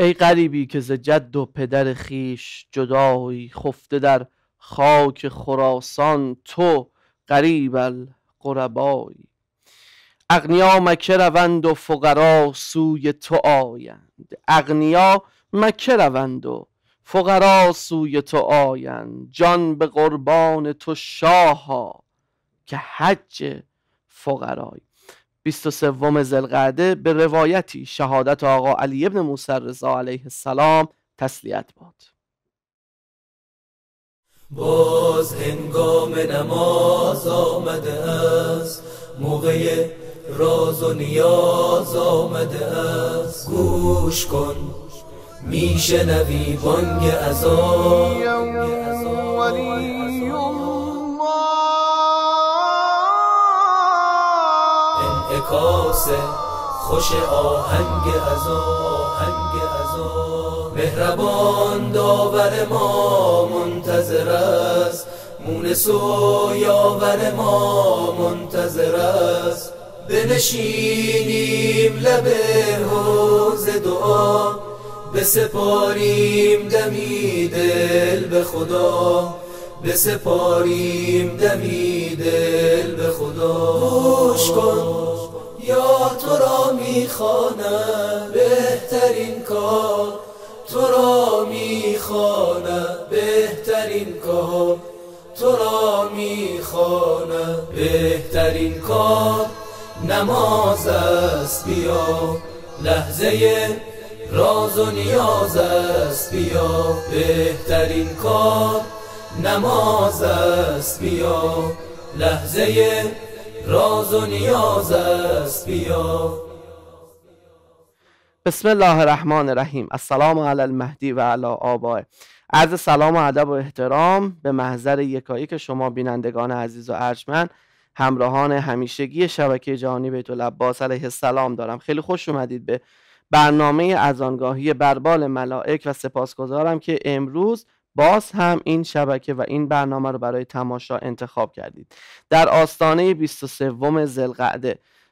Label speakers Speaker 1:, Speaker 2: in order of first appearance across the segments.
Speaker 1: ای غریبی که ز جد و پدر خیش جدایی خفته در خاک خراسان تو غریب الغربایی اغنیا مکه روند و فقرا سوی تو آیند اغنیا مکه روند و فقرا سوی تو آیند جان به قربان تو شاها که حج فقرایی 23 زلقعده به روایتی شهادت آقا علی ابن موسی رضا علیه السلام تسلیت باد
Speaker 2: باز هنگام نماز آمده است موقع راز و نیاز آمده است گوش کن میشنوی بانگ از کاسه خوش آهنگ از آهنگ از مهربان داور ما منتظر است مونس و یاور ما منتظر است بنشینیم لب حوز دعا بسپاریم دمی دل به خدا بسپاریم دمی دل به خدا کن یا تو را میخوانم بهترین کار تو را میخوانم بهترین کار تو را میخوانم بهترین کار نماز است بیا لحظه
Speaker 1: راز و نیاز
Speaker 2: است بیا بهترین کار نماز است بیا لحظه راز و نیاز است بیا
Speaker 1: بسم الله الرحمن الرحیم السلام علی المهدی و علی آبای عرض سلام و ادب و احترام به محضر یکایی که شما بینندگان عزیز و ارجمند همراهان همیشگی شبکه جهانی بیت العباس علیه السلام دارم خیلی خوش اومدید به برنامه ازانگاهی بربال ملائک و سپاسگزارم که امروز باز هم این شبکه و این برنامه رو برای تماشا انتخاب کردید در آستانه 23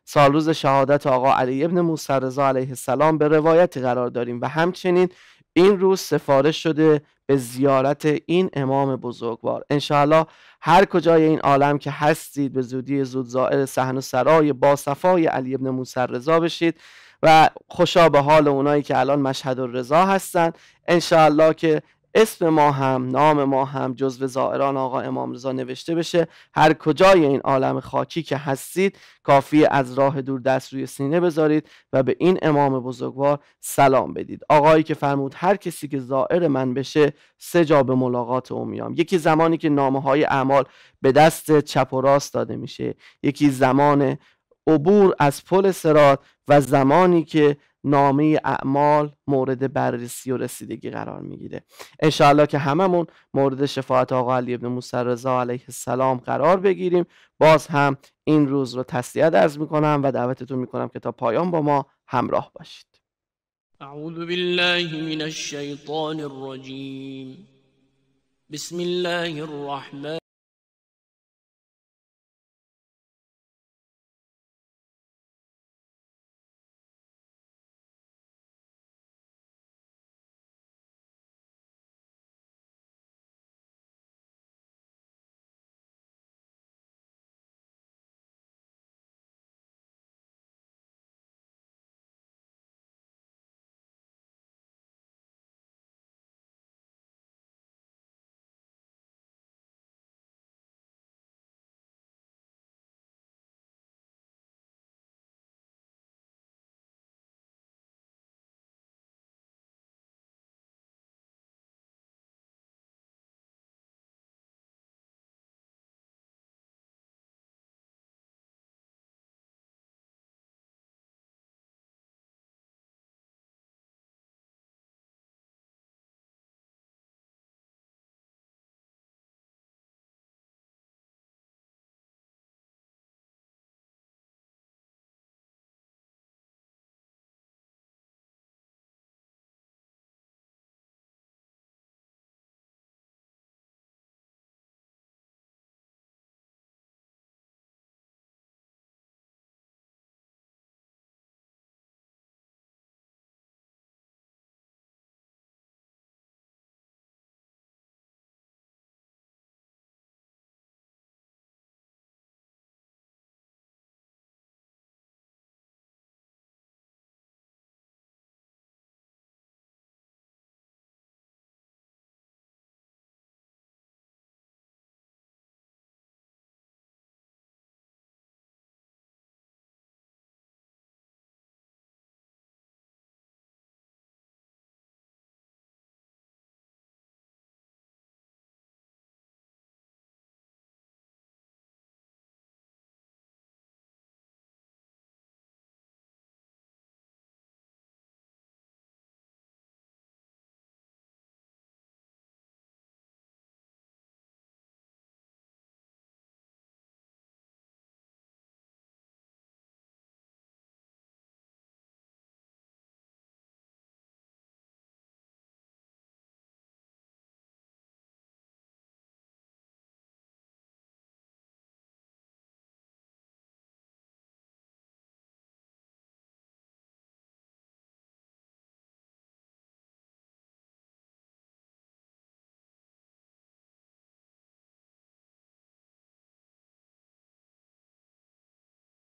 Speaker 1: سال روز شهادت آقا علی ابن موسی علیه السلام به روایتی قرار داریم و همچنین این روز سفارش شده به زیارت این امام بزرگوار انشاءالله هر کجای این عالم که هستید به زودی زود زائر صحن و سرای با صفای علی ابن موسی بشید و خوشا به حال اونایی که الان مشهد و رضا هستن انشاالله که اسم ما هم نام ما هم جزو زائران آقا امام رضا نوشته بشه هر کجای این عالم خاکی که هستید کافی از راه دور دست روی سینه بذارید و به این امام بزرگوار سلام بدید آقایی که فرمود هر کسی که زائر من بشه سه جا به ملاقات او میام یکی زمانی که نامه های اعمال به دست چپ و راست داده میشه یکی زمان عبور از پل سرات و زمانی که نامه اعمال مورد بررسی و رسیدگی قرار میگیره انشاءالله که هممون مورد شفاعت آقا علی ابن موسی رضا علیه السلام قرار بگیریم باز هم این روز رو تسلیت ارز میکنم و دعوتتون میکنم که تا پایان با ما همراه باشید اعوذ بالله من الشیطان الرجیم
Speaker 2: بسم الله الرحمن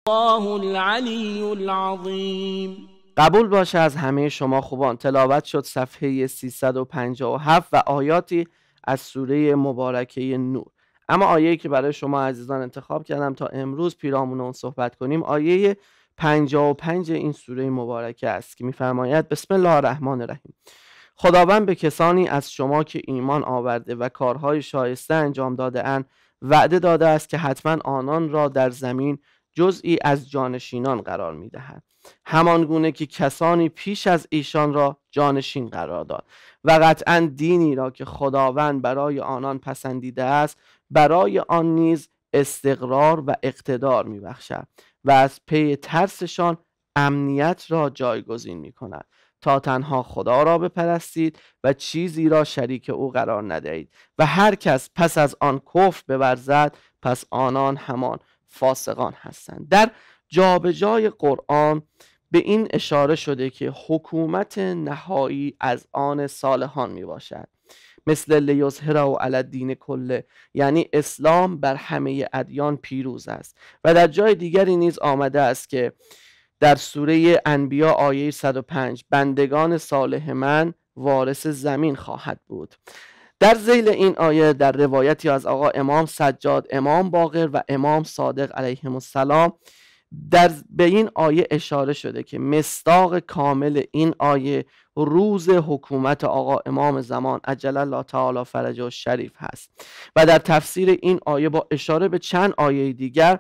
Speaker 2: الله العلی العظیم
Speaker 1: قبول باشه از همه شما خوبان تلاوت شد صفحه 357 و آیاتی از سوره مبارکه نور اما آیه که برای شما عزیزان انتخاب کردم تا امروز پیرامون اون صحبت کنیم آیه 55 این سوره مبارکه است که میفرماید بسم الله الرحمن الرحیم خداوند به کسانی از شما که ایمان آورده و کارهای شایسته انجام داده اند وعده داده است که حتما آنان را در زمین جزئی از جانشینان قرار می همان گونه که کسانی پیش از ایشان را جانشین قرار داد و قطعا دینی را که خداوند برای آنان پسندیده است برای آن نیز استقرار و اقتدار می و از پی ترسشان امنیت را جایگزین می کند تا تنها خدا را بپرستید و چیزی را شریک او قرار ندهید و هر کس پس از آن کفر بورزد پس آنان همان فاسقان هستند در جابجای قرآن به این اشاره شده که حکومت نهایی از آن صالحان می باشد مثل هرا و علی دین کله یعنی اسلام بر همه ادیان پیروز است و در جای دیگری نیز آمده است که در سوره انبیا آیه 105 بندگان صالح من وارث زمین خواهد بود در زیل این آیه در روایتی از آقا امام سجاد امام باقر و امام صادق علیهم السلام در به این آیه اشاره شده که مستاق کامل این آیه روز حکومت آقا امام زمان عجل الله تعالی فرج و شریف هست و در تفسیر این آیه با اشاره به چند آیه دیگر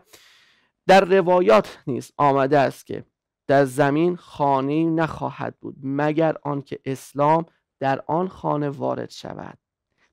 Speaker 1: در روایات نیست آمده است که در زمین خانه نخواهد بود مگر آنکه اسلام در آن خانه وارد شود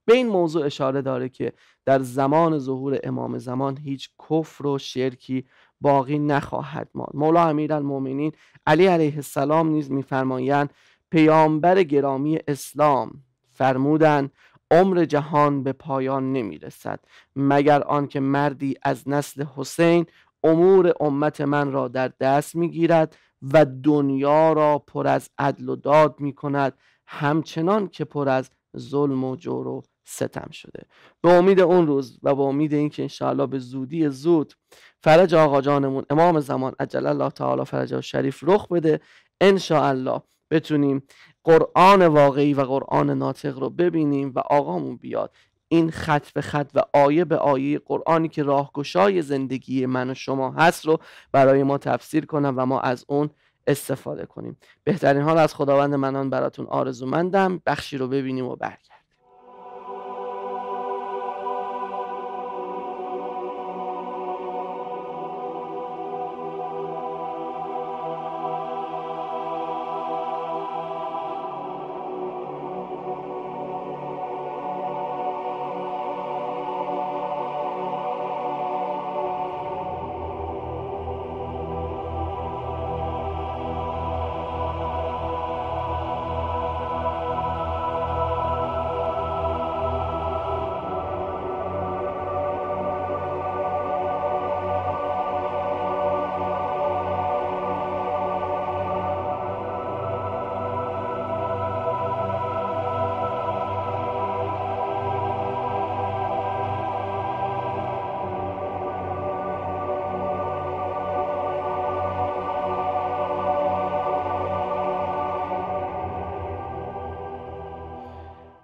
Speaker 1: به این موضوع اشاره داره که در زمان ظهور امام زمان هیچ کفر و شرکی باقی نخواهد ماند مولا امیرالمؤمنین علی علیه السلام نیز میفرمایند پیامبر گرامی اسلام فرمودند عمر جهان به پایان نمیرسد مگر آنکه مردی از نسل حسین امور امت من را در دست میگیرد و دنیا را پر از عدل و داد می کند همچنان که پر از ظلم و جور ستم شده به امید اون روز و به امید اینکه انشاءالله به زودی زود فرج آقا جانمون امام زمان عجل الله تعالی فرج شریف رخ بده انشاءالله بتونیم قرآن واقعی و قرآن ناطق رو ببینیم و آقامون بیاد این خط به خط و آیه به آیه قرآنی که راهگشای زندگی من و شما هست رو برای ما تفسیر کنم و ما از اون استفاده کنیم بهترین حال از خداوند منان براتون آرزومندم بخشی رو ببینیم و برگرد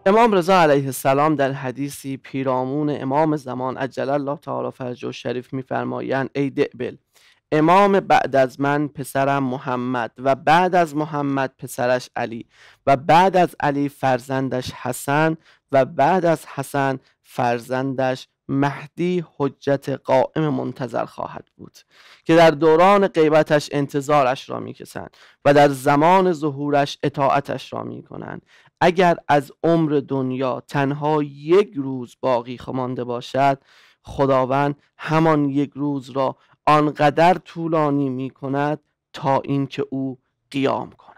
Speaker 1: امام رضا علیه السلام در حدیثی پیرامون امام زمان عجل الله تعالی فرج و شریف میفرمایند ای دعبل امام بعد از من پسرم محمد و بعد از محمد پسرش علی و بعد از علی فرزندش حسن و بعد از حسن فرزندش مهدی حجت قائم منتظر خواهد بود که در دوران غیبتش انتظارش را میکشند و در زمان ظهورش اطاعتش را میکنند اگر از عمر دنیا تنها یک روز باقی خمانده باشد خداوند همان یک روز را آنقدر طولانی می کند تا اینکه او قیام کند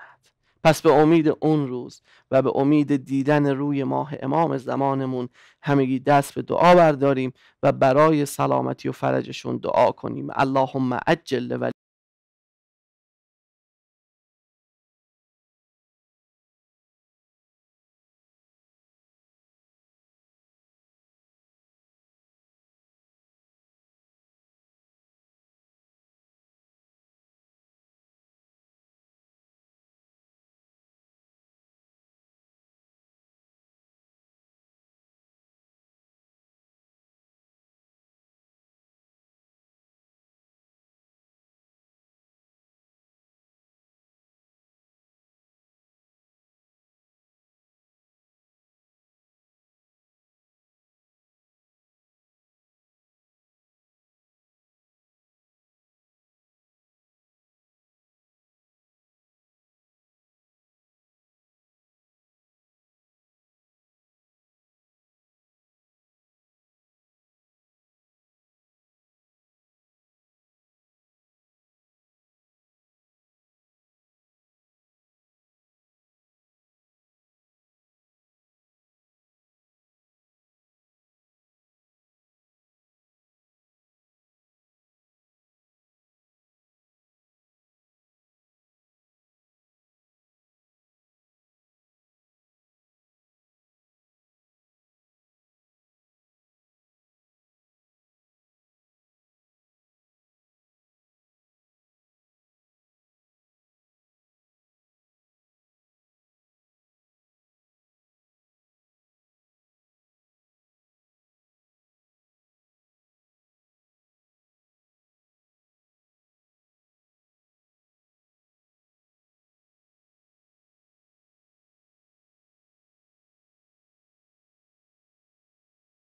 Speaker 1: پس به امید اون روز و به امید دیدن روی ماه امام زمانمون همگی دست به دعا برداریم و برای سلامتی و فرجشون دعا کنیم اللهم عجل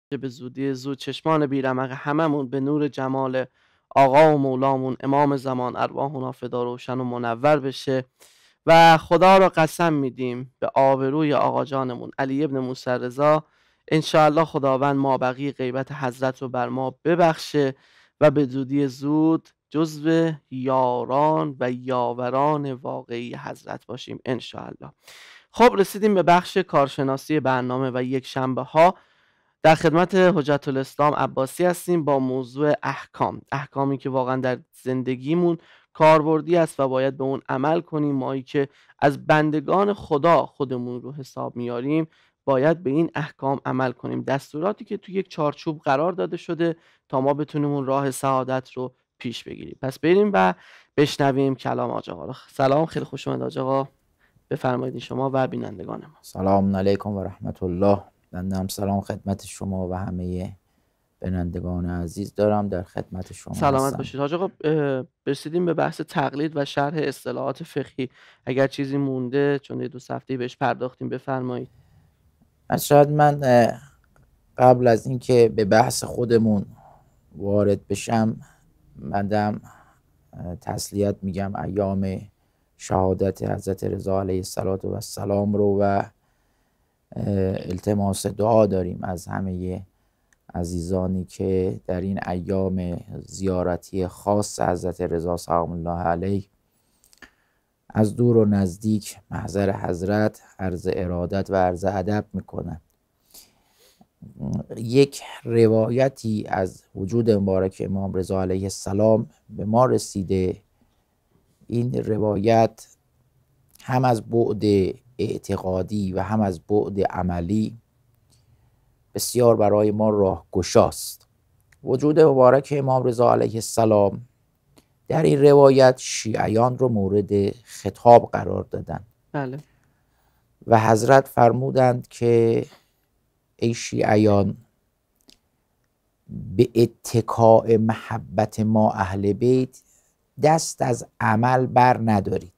Speaker 1: که به زودی زود چشمان بیرمق هممون به نور جمال آقا و مولامون امام زمان ارواح و روشن و منور بشه و خدا را قسم میدیم به آبروی آقا جانمون علی ابن موسر رزا انشاءالله خداوند ما بقی غیبت حضرت رو بر ما ببخشه و به زودی زود جزو یاران و یاوران واقعی حضرت باشیم انشاءالله خب رسیدیم به بخش کارشناسی برنامه و یک شنبه ها در خدمت حجت الاسلام عباسی هستیم با موضوع احکام احکامی که واقعا در زندگیمون کاربردی است و باید به اون عمل کنیم مایی که از بندگان خدا خودمون رو حساب میاریم باید به این احکام عمل کنیم دستوراتی که توی یک چارچوب قرار داده شده تا ما بتونیم اون راه سعادت رو پیش بگیریم پس بریم و بشنویم کلام آج سلام خیلی خوش اومد آج آقا بفرمایید شما و بینندگان ما
Speaker 3: سلام علیکم و رحمت الله بنده سلام خدمت شما و همه بنندگان عزیز دارم در خدمت شما سلامت هستم.
Speaker 1: باشید حاج خب، آقا رسیدیم به بحث تقلید و شرح اصطلاحات فقهی اگر چیزی مونده چون دو هفته بهش پرداختیم بفرمایید
Speaker 3: شاید من قبل از اینکه به بحث خودمون وارد بشم مندم تسلیت میگم ایام شهادت حضرت رضا علیه و السلام رو و التماس دعا داریم از همه عزیزانی که در این ایام زیارتی خاص حضرت رضا سلام الله علیه از دور و نزدیک محضر حضرت عرض ارادت و عرض ادب میکنند یک روایتی از وجود مبارک امام رضا علیه السلام به ما رسیده این روایت هم از بعد اعتقادی و هم از بعد عملی بسیار برای ما راه گشاست وجود مبارک امام رضا علیه السلام در این روایت شیعیان رو مورد خطاب قرار دادن بله. و حضرت فرمودند که ای شیعیان به اتکاع محبت ما اهل بیت دست از عمل بر ندارید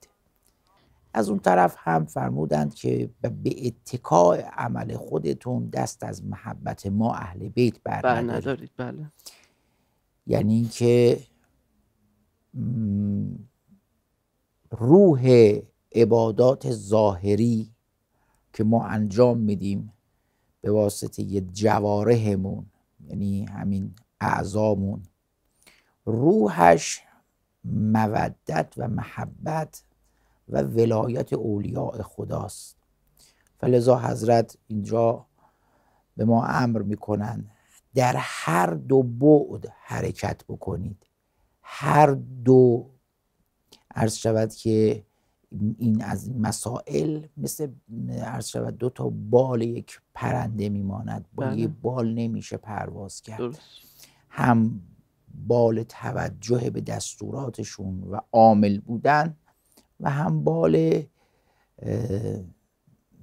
Speaker 3: از اون طرف هم فرمودند که به اتکای عمل خودتون دست از محبت ما اهل بیت بر
Speaker 1: ندارید بله
Speaker 3: یعنی اینکه روح عبادات ظاهری که ما انجام میدیم به واسطه یه جوارهمون یعنی همین اعضامون روحش مودت و محبت و ولایت اولیاء خداست فلذا حضرت اینجا به ما امر میکنند در هر دو بعد حرکت بکنید هر دو عرض شود که این از مسائل مثل عرض شود دو تا بال یک پرنده میماند با بله. یه بال نمیشه پرواز کرد هم بال توجه به دستوراتشون و عامل بودن و هم بال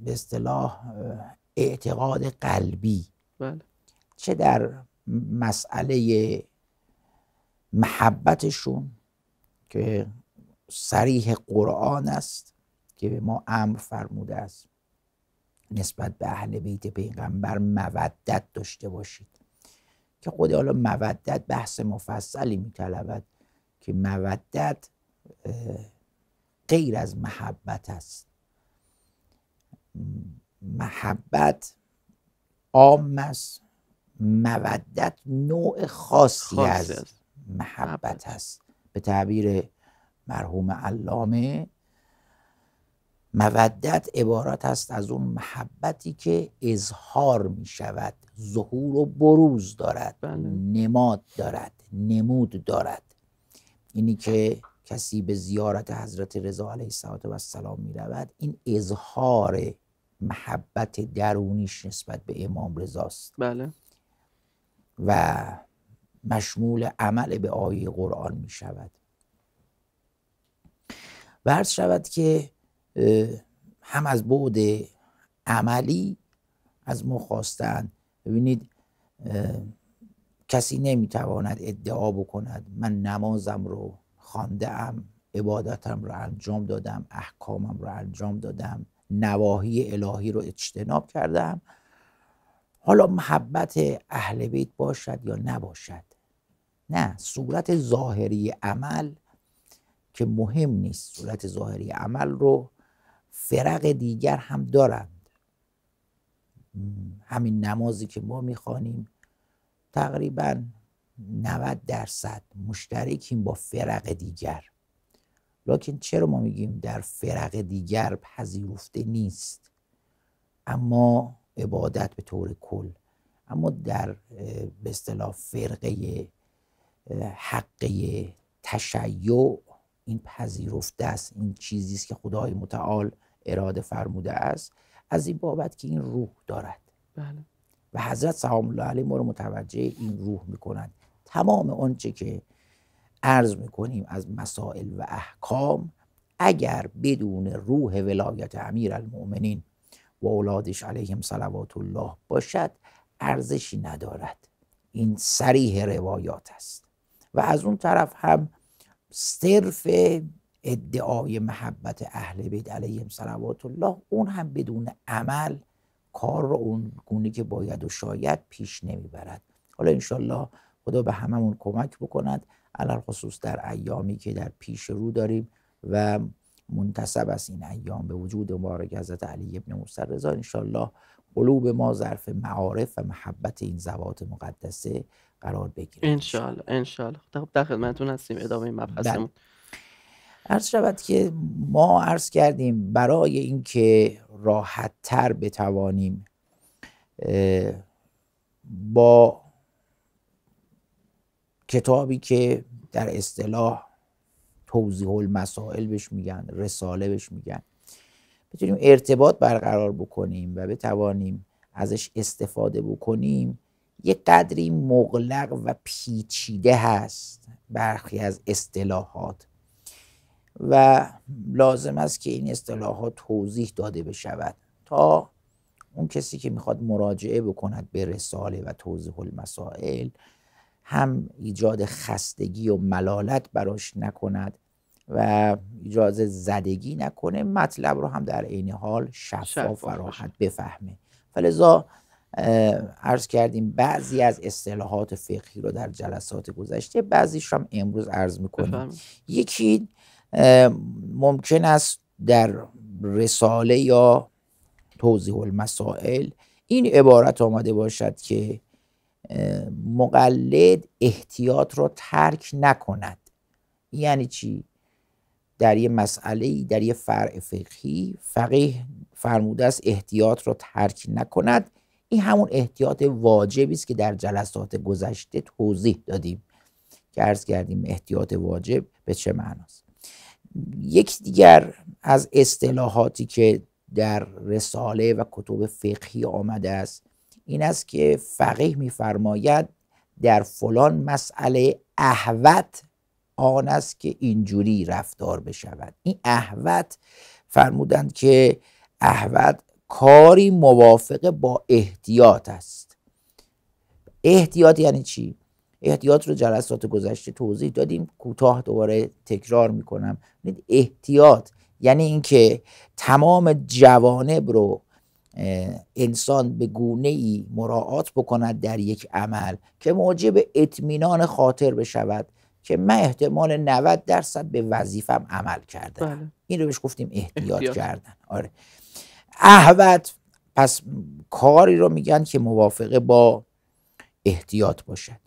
Speaker 3: به اصطلاح اعتقاد قلبی بله. چه در مسئله محبتشون که سریح قرآن است که به ما امر فرموده است نسبت به اهل بیت پیغمبر مودت داشته باشید که خود حالا مودت بحث مفصلی میطلبد که مودت غیر از محبت است محبت عام است مودت نوع خاصی از محبت است به تعبیر مرحوم علامه مودت عبارت است از اون محبتی که اظهار می شود ظهور و بروز دارد بله. نماد دارد نمود دارد اینی که کسی به زیارت حضرت رضا علیه السلام می رود این اظهار محبت درونیش نسبت به امام رضاست بله و مشمول عمل به آیه قرآن می شود و شود که هم از بعد عملی از ما خواستن ببینید کسی نمیتواند ادعا بکند من نمازم رو خاندم، عبادتم را انجام دادم احکامم را انجام دادم نواهی الهی رو اجتناب کردم حالا محبت اهل بیت باشد یا نباشد نه صورت ظاهری عمل که مهم نیست صورت ظاهری عمل رو فرق دیگر هم دارند همین نمازی که ما میخوانیم تقریبا 90 درصد مشترکیم با فرق دیگر لکن چرا ما میگیم در فرق دیگر پذیرفته نیست اما عبادت به طور کل اما در به اصطلاح فرقه حقه تشیع این پذیرفته است این چیزی است که خدای متعال اراده فرموده است از این بابت که این روح دارد بله. و حضرت سلام الله علیه ما رو متوجه این روح میکنند تمام آنچه که عرض میکنیم از مسائل و احکام اگر بدون روح ولایت امیر المؤمنین و اولادش علیهم صلوات الله باشد ارزشی ندارد این سریح روایات است و از اون طرف هم صرف ادعای محبت اهل بیت علیهم صلوات الله اون هم بدون عمل کار رو اون گونه که باید و شاید پیش نمیبرد حالا انشالله خدا به هممون کمک بکند علال خصوص در ایامی که در پیش رو داریم و منتصب است این ایام به وجود مبارک حضرت علی ابن موسی رضا انشالله قلوب ما ظرف معارف و محبت این
Speaker 1: زوات مقدسه قرار بگیره انشالله انشالله در هستیم ادامه مبحثمون بله.
Speaker 3: عرض شود که ما عرض کردیم برای اینکه راحت تر بتوانیم با کتابی که در اصطلاح توضیح المسائل بهش میگن رساله بهش میگن بتونیم ارتباط برقرار بکنیم و بتوانیم ازش استفاده بکنیم یه قدری مغلق و پیچیده هست برخی از اصطلاحات و لازم است که این اصطلاحات توضیح داده بشود تا اون کسی که میخواد مراجعه بکند به رساله و توضیح المسائل هم ایجاد خستگی و ملالت براش نکند و ایجاد زدگی نکنه مطلب رو هم در عین حال شفاف و راحت بفهمه فلزا عرض کردیم بعضی از اصطلاحات فقهی رو در جلسات گذشته بعضیش هم امروز عرض میکنیم یکی ممکن است در رساله یا توضیح المسائل این عبارت آمده باشد که مقلد احتیاط را ترک نکند یعنی چی در یه مسئله در یه فرع فقهی فقیه فرموده است احتیاط را ترک نکند این همون احتیاط واجبی است که در جلسات گذشته توضیح دادیم که عرض کردیم احتیاط واجب به چه معناست یک دیگر از اصطلاحاتی که در رساله و کتب فقهی آمده است این است که فقیه میفرماید در فلان مسئله احوت آن است که اینجوری رفتار بشود این احوت فرمودند که احوت کاری موافقه با احتیاط است احتیاط یعنی چی؟ احتیاط رو جلسات گذشته توضیح دادیم کوتاه دوباره تکرار میکنم احتیاط یعنی اینکه تمام جوانب رو انسان به گونه ای مراعات بکند در یک عمل که موجب اطمینان خاطر بشود که من احتمال 90 درصد به وظیفم عمل کرده بله. این رو بهش گفتیم احتیاط, کردن آره احوت پس کاری رو میگن که موافقه با احتیاط باشد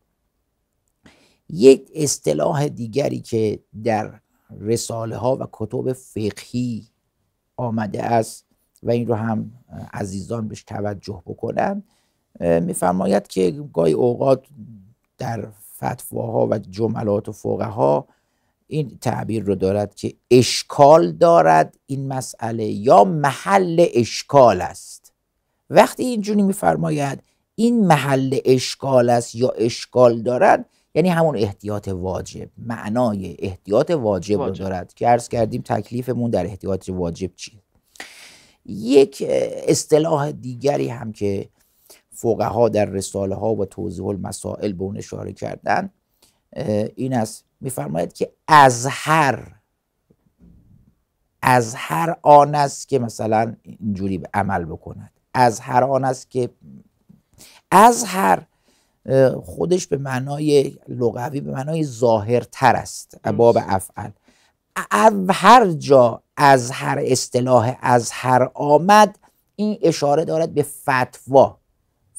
Speaker 3: یک اصطلاح دیگری که در رساله ها و کتب فقهی آمده است و این رو هم عزیزان بهش توجه بکنن میفرماید که گاهی اوقات در فتواها و جملات و فوقه ها این تعبیر رو دارد که اشکال دارد این مسئله یا محل اشکال است وقتی اینجوری میفرماید این محل اشکال است یا اشکال دارد یعنی همون احتیاط واجب معنای احتیاط واجب, واجب. رو دارد که عرض کردیم تکلیفمون در احتیاط واجب چیه یک اصطلاح دیگری هم که فقها در رساله ها و توضیح المسائل به اون اشاره کردن این است میفرماید که از هر از هر آن است که مثلا اینجوری عمل بکند از هر آن است که از هر خودش به معنای لغوی به معنای ظاهرتر است باب افعل از هر جا از هر اصطلاح از هر آمد این اشاره دارد به فتوا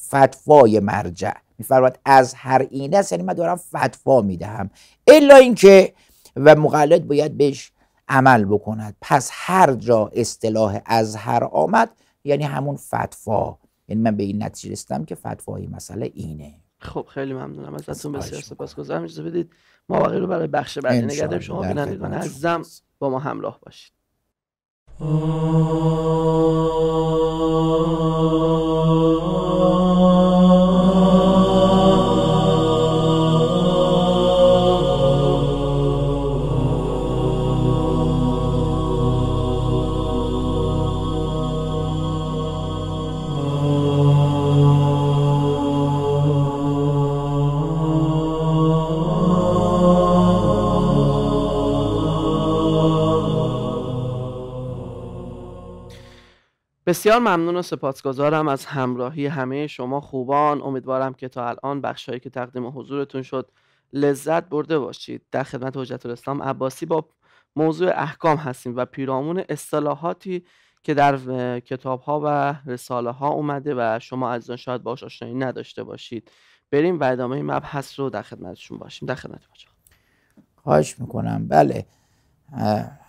Speaker 3: فتوای مرجع میفرماید از هر این است یعنی من دارم فتوا میدهم الا اینکه و مقلد باید بهش عمل بکند پس هر جا اصطلاح از هر آمد یعنی همون فتوا یعنی من به این نتیجه رسیدم که فتوای مسئله
Speaker 1: اینه خب خیلی ممنونم ازتون بسیار سپاسگزارم اجازه بدید مواقع رو برای بخش بعدی نگهداریم شما بینندگان عزیزم با ما همراه باشید بسیار ممنون و سپاسگزارم از همراهی همه شما خوبان امیدوارم که تا الان بخشهایی که تقدیم حضورتون شد لذت برده باشید در خدمت حجت الاسلام عباسی با موضوع احکام هستیم و پیرامون اصطلاحاتی که در کتاب ها و رساله ها اومده و شما از شاید باش آشنایی نداشته باشید بریم و ادامه مبحث رو در خدمتشون باشیم در خدمت باشیم
Speaker 3: خواهش میکنم بله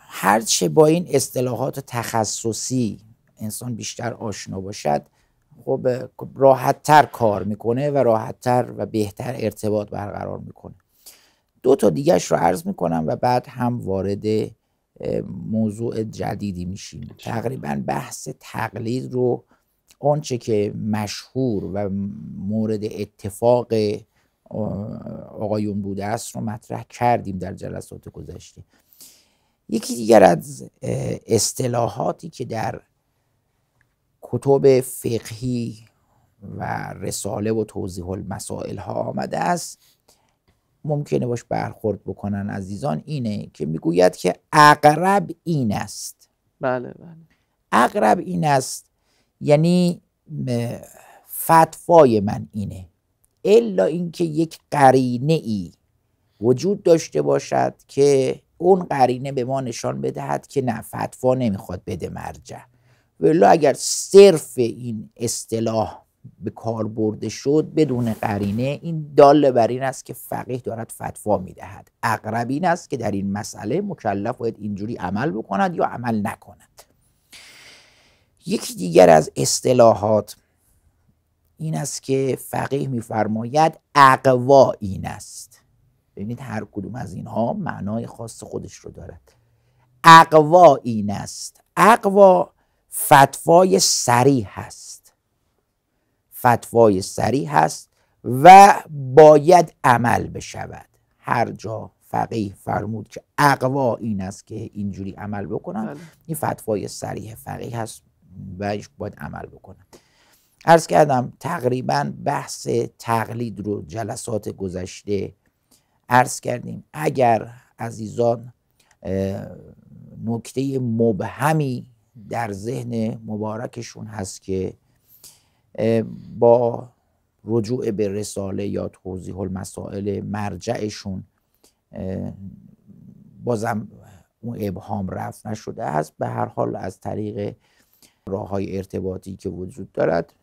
Speaker 3: هرچه با این اصطلاحات تخصصی انسان بیشتر آشنا باشد خب راحتتر کار میکنه و راحتتر و بهتر ارتباط برقرار میکنه دو تا دیگهش رو عرض میکنم و بعد هم وارد موضوع جدیدی میشیم بله. تقریبا بحث تقلید رو آنچه که مشهور و مورد اتفاق آقایون بوده است رو مطرح کردیم در جلسات گذشته یکی دیگر از اصطلاحاتی که در کتب فقهی و رساله و توضیح المسائل ها آمده است ممکنه باش برخورد بکنن عزیزان اینه که میگوید که اقرب این است
Speaker 1: بله بله اقرب
Speaker 3: این است یعنی فتوای من اینه الا اینکه یک قرینه ای وجود داشته باشد که اون قرینه به ما نشان بدهد که نه فتوا نمیخواد بده مرجع ولی اگر صرف این اصطلاح به کار برده شد بدون قرینه این داله بر این است که فقیه دارد فتوا میدهد اقرب این است که در این مسئله مکلف باید اینجوری عمل بکند یا عمل نکند یکی دیگر از اصطلاحات این است که فقیه میفرماید اقوا این است ببینید هر کدوم از اینها معنای خاص خودش رو دارد اقوا این است اقوا فتوای سریع هست فتوای سریع هست و باید عمل بشود هر جا فقیه فرمود که اقوا این است که اینجوری عمل بکنن بله. این فتوای سریح فقیه هست و باید عمل بکنن ارز کردم تقریبا بحث تقلید رو جلسات گذشته ارز کردیم اگر عزیزان نکته مبهمی در ذهن مبارکشون هست که با رجوع به رساله یا توضیح المسائل مرجعشون بازم اون ابهام رفت نشده است به هر حال از طریق راه های ارتباطی که وجود دارد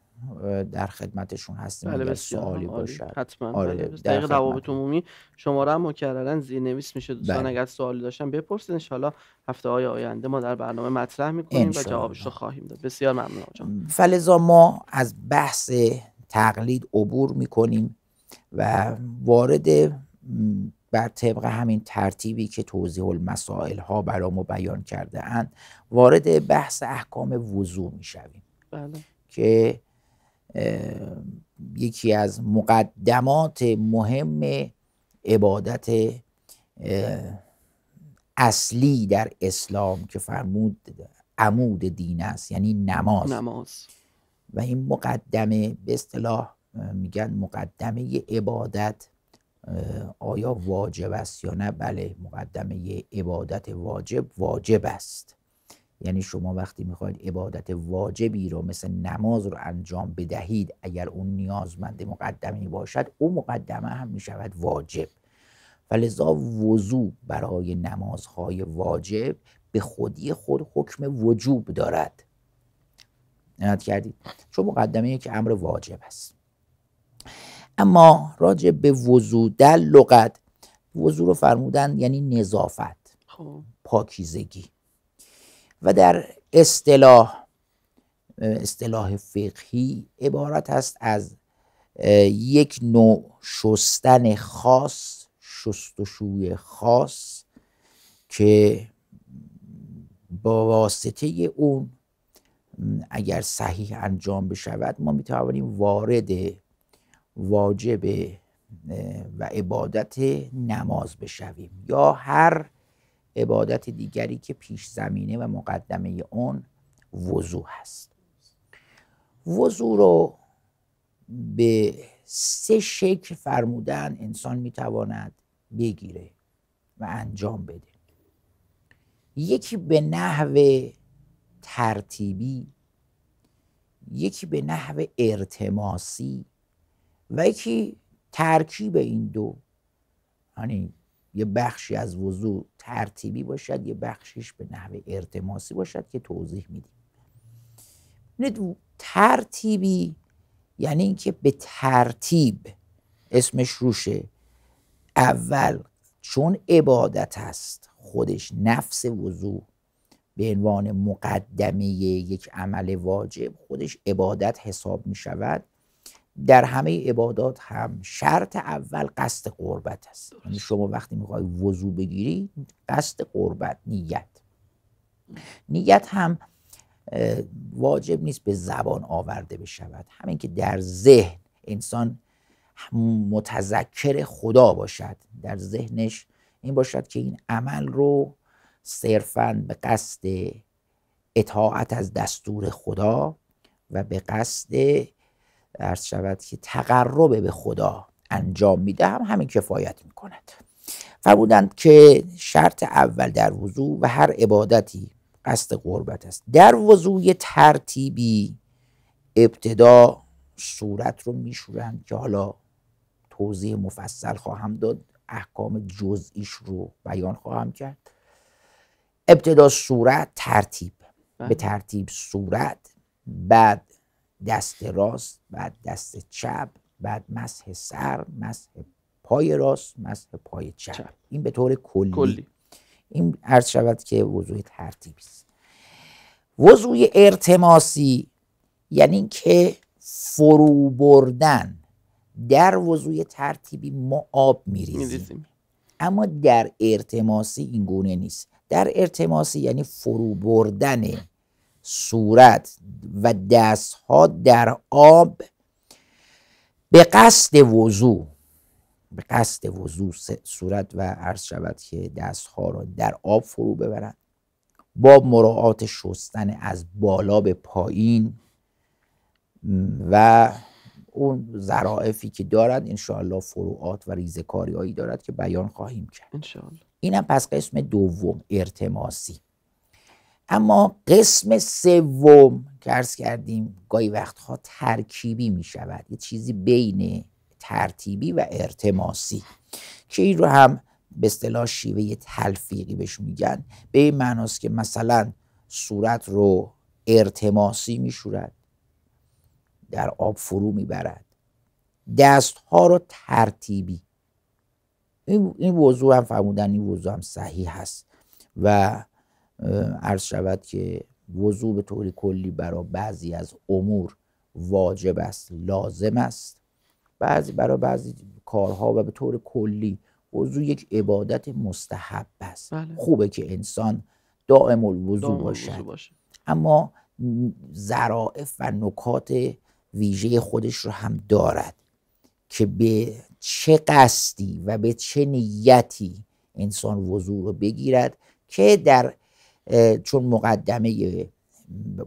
Speaker 3: در خدمتشون هستیم بله سوالی باشد حتما آره بله دقیق روابط
Speaker 1: عمومی شماره هم مکررن نویس میشه دوستان بله. اگر سوالی داشتن بپرسید انشالله هفته های آینده ما در برنامه مطرح میکنیم و جوابش رو خواهیم داد بسیار ممنون آجام
Speaker 3: فلزا ما از بحث تقلید عبور میکنیم و وارد بر طبق همین ترتیبی که توضیح المسائل ها برامو بیان کرده اند وارد بحث احکام وضوع میشویم بله. که یکی از مقدمات مهم عبادت اصلی در اسلام که فرمود عمود دین است یعنی نماز. نماز و این مقدمه به اصطلاح میگن مقدمه عبادت آیا واجب است یا نه بله مقدمه عبادت واجب واجب است یعنی شما وقتی میخواید عبادت واجبی رو مثل نماز رو انجام بدهید اگر اون نیازمند مقدمی باشد او مقدمه هم میشود واجب ولذا وضوع برای نمازهای واجب به خودی خود حکم وجوب دارد نهاد کردید چون مقدمه که امر واجب است اما راجع به وضوع در لغت وضوع رو فرمودن یعنی نظافت خب. پاکیزگی و در اصطلاح اصطلاح فقهی عبارت است از یک نوع شستن خاص شستشوی خاص که با واسطه اون اگر صحیح انجام بشود ما میتوانیم وارد واجب و عبادت نماز بشویم یا هر عبادت دیگری که پیش زمینه و مقدمه اون وضوع هست وضوع رو به سه شکل فرمودن انسان میتواند بگیره و انجام بده یکی به نحو ترتیبی یکی به نحو ارتماسی و یکی ترکیب این دو یعنی یه بخشی از وضوع ترتیبی باشد یه بخشیش به نحوه ارتماسی باشد که توضیح میدیم ببینید ترتیبی یعنی اینکه به ترتیب اسمش روشه اول چون عبادت هست خودش نفس وضوع به عنوان مقدمه یک عمل واجب خودش عبادت حساب می شود در همه عبادات هم شرط اول قصد قربت است یعنی شما وقتی میخوای وضو بگیری قصد قربت نیت نیت هم واجب نیست به زبان آورده بشود همین که در ذهن انسان متذکر خدا باشد در ذهنش این باشد که این عمل رو صرفا به قصد اطاعت از دستور خدا و به قصد عرض شود که تقرب به خدا انجام میده هم همین کفایت میکند فرمودند که شرط اول در وضوع و هر عبادتی قصد قربت است در وضوع ترتیبی ابتدا صورت رو میشورند که حالا توضیح مفصل خواهم داد احکام جزئیش رو بیان خواهم کرد ابتدا صورت ترتیب به بله. ترتیب صورت بعد دست راست بعد دست چپ بعد مسح سر مسح پای راست مسح پای چپ, این به طور کلی, این عرض شود که وضوع ترتیبی است وضوع ارتماسی یعنی که فرو بردن در وضوع ترتیبی ما آب میریزیم اما در ارتماسی این گونه نیست در ارتماسی یعنی فرو بردن صورت و ها در آب به قصد وضوع به قصد وضوع صورت و عرض شود که دستها را در آب فرو ببرند با مراعات شستن از بالا به پایین و اون ظرافی که دارد انشاءالله فروعات و ریزکاری هایی دارد که بیان خواهیم کرد این اینم پس قسم دوم ارتماسی اما قسم سوم که ارز کردیم گاهی وقتها ترکیبی می شود یه چیزی بین ترتیبی و ارتماسی که این رو هم به اصطلاح شیوه تلفیقی بهش میگن به این معناست که مثلا صورت رو ارتماسی میشورد در آب فرو میبرد دست ها رو ترتیبی این وضوع هم فرمودن این وضوع هم صحیح هست و عرض شود که وضوع به طور کلی برای بعضی از امور واجب است لازم است بعضی برای بعضی کارها و به طور کلی وضوع یک عبادت مستحب است بله. خوبه که انسان دائم الوضوع باشد باشه. اما ظرائف و نکات ویژه خودش رو هم دارد که به چه قصدی و به چه نیتی انسان وضوع رو بگیرد که در چون مقدمه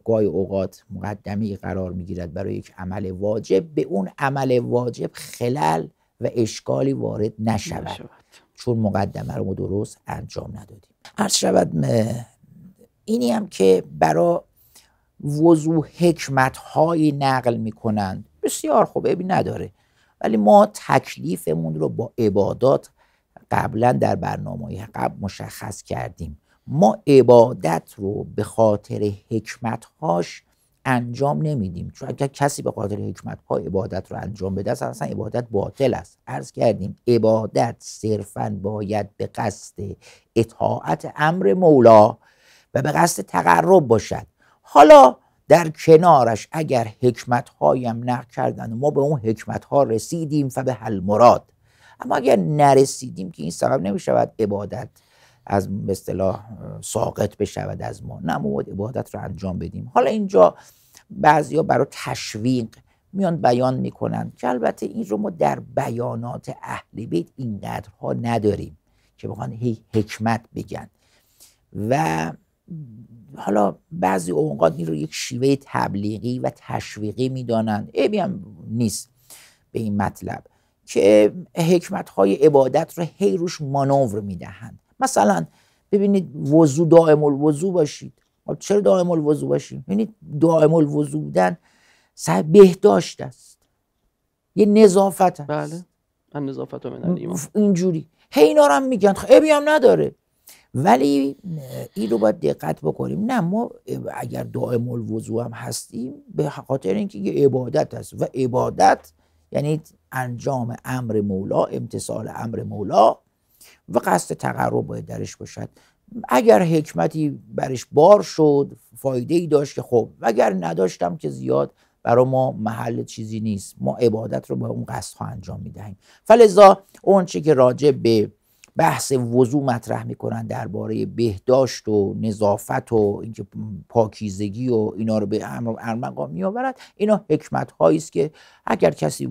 Speaker 3: گای اوقات مقدمه قرار میگیرد برای یک عمل واجب به اون عمل واجب خلل و اشکالی وارد نشود, چون مقدمه رو ما درست انجام ندادیم عرض شود اینی هم که برای وضوع حکمت هایی نقل میکنند بسیار خوب ابی نداره ولی ما تکلیفمون رو با عبادات قبلا در برنامه قبل مشخص کردیم ما عبادت رو به خاطر حکمتهاش انجام نمیدیم چون اگر کسی به خاطر حکمت ها عبادت رو انجام بده اصلا عبادت باطل است عرض کردیم عبادت صرفا باید به قصد اطاعت امر مولا و به قصد تقرب باشد حالا در کنارش اگر حکمت هایم نقل کردن ما به اون حکمت ها رسیدیم و به حل مراد اما اگر نرسیدیم که این سبب نمی شود عبادت از به اصطلاح ساقط بشود از ما نه ما باید عبادت رو انجام بدیم حالا اینجا بعضیا برای تشویق میان بیان میکنن که البته این رو ما در بیانات اهل بیت ها نداریم که بخوان هی حکمت بگن و حالا بعضی اوقات این رو یک شیوه تبلیغی و تشویقی میدانند ای هم نیست به این مطلب که حکمت های عبادت رو هی روش مانور میدهند مثلا ببینید وضو دائم الوضو باشید خب چرا دائم الوضو باشیم ببینید دائم الوضو بودن بهداشت است یه نظافت است بله من نظافت اینجوری هی اینا رو هم میگن خب، ابی هم نداره ولی این رو باید دقت بکنیم نه ما اگر دائم الوضو هم هستیم به خاطر اینکه یه عبادت است و عبادت یعنی انجام امر مولا امتصال امر مولا و قصد تقرب باید درش باشد اگر حکمتی برش بار شد فایده ای داشت که خب اگر نداشتم که زیاد برای ما محل چیزی نیست ما عبادت رو به اون قصد ها انجام میدهیم فلذا اون چی که راجع به بحث وضوع مطرح میکنن درباره بهداشت و نظافت و اینکه پاکیزگی و اینا رو به ارمغان میآورد اینا حکمت هایی است که اگر کسی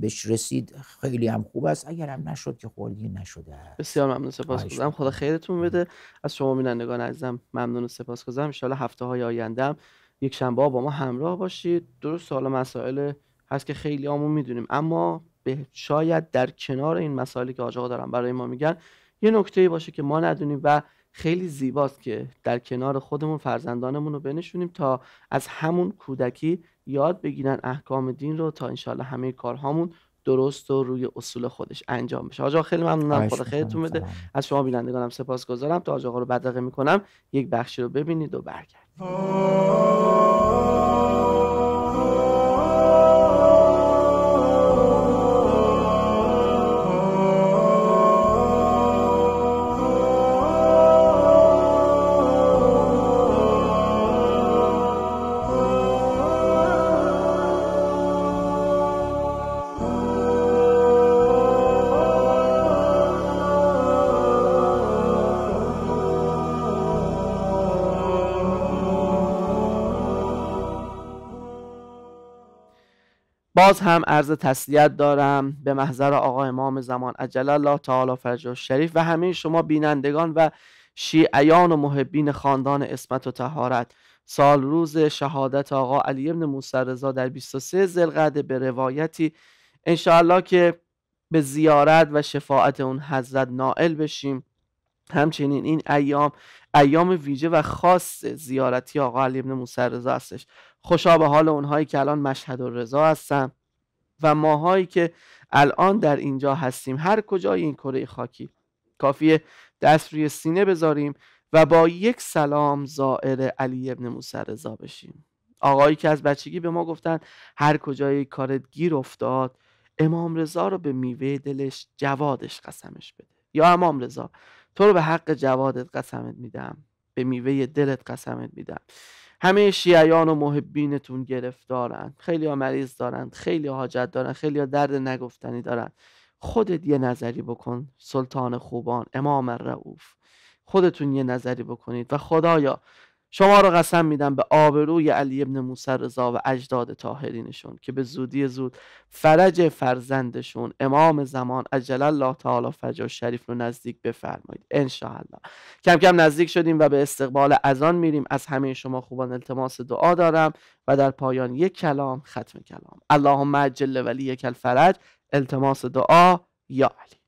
Speaker 3: بهش رسید خیلی هم خوب است اگر هم نشد که خوردی نشده
Speaker 1: بسیار ممنون سپاسگزارم خدا خیرتون بده از شما بینندگان عزیزم ممنون و سپاسگزارم ان هفته های آینده یک شنبه با ما همراه باشید درست حالا مسائل هست که خیلی آمون میدونیم اما به شاید در کنار این مسائلی که آجاقا دارن برای ما میگن یه نکته باشه که ما ندونیم و خیلی زیباست که در کنار خودمون فرزندانمون رو بنشونیم تا از همون کودکی یاد بگیرن احکام دین رو تا انشالله همه کارهامون درست و روی اصول خودش انجام بشه آجا خیلی ممنونم خدا خیلیتون بده از شما بینندگانم گذارم تا آجاقا رو بدقه میکنم یک بخشی رو ببینید و برگردید باز هم عرض تسلیت دارم به محضر آقا امام زمان عجل الله تعالی و شریف و همه شما بینندگان و شیعیان و محبین خاندان اسمت و تهارت سال روز شهادت آقا علی ابن موسی رضا در 23 زلقده به روایتی انشاءالله که به زیارت و شفاعت اون حضرت نائل بشیم همچنین این ایام ایام ویژه و خاص زیارتی آقا علی ابن موسی هستش خوشا به حال اونهایی که الان مشهد و رضا هستن و ماهایی که الان در اینجا هستیم هر کجای این کره خاکی کافیه دست روی سینه بذاریم و با یک سلام زائر علی ابن موسی رضا بشیم آقایی که از بچگی به ما گفتن هر کجای کارت گیر افتاد امام رضا رو به میوه دلش جوادش قسمش بده یا امام رضا تو رو به حق جوادت قسمت میدم به میوه دلت قسمت میدم همه شیعیان و محبینتون گرفتارن خیلی ها مریض دارن خیلی ها حاجت دارن خیلی ها درد نگفتنی دارن خودت یه نظری بکن سلطان خوبان امام رعوف خودتون یه نظری بکنید و خدایا شما را قسم میدم به آبروی علی ابن موسی رضا و اجداد طاهرینشون که به زودی زود فرج فرزندشون امام زمان عجل الله تعالی فجا شریف رو نزدیک بفرمایید ان الله کم کم نزدیک شدیم و به استقبال آن میریم از همه شما خوبان التماس دعا دارم و در پایان یک کلام ختم کلام اللهم اجل ولی یک الفرج التماس دعا یا علی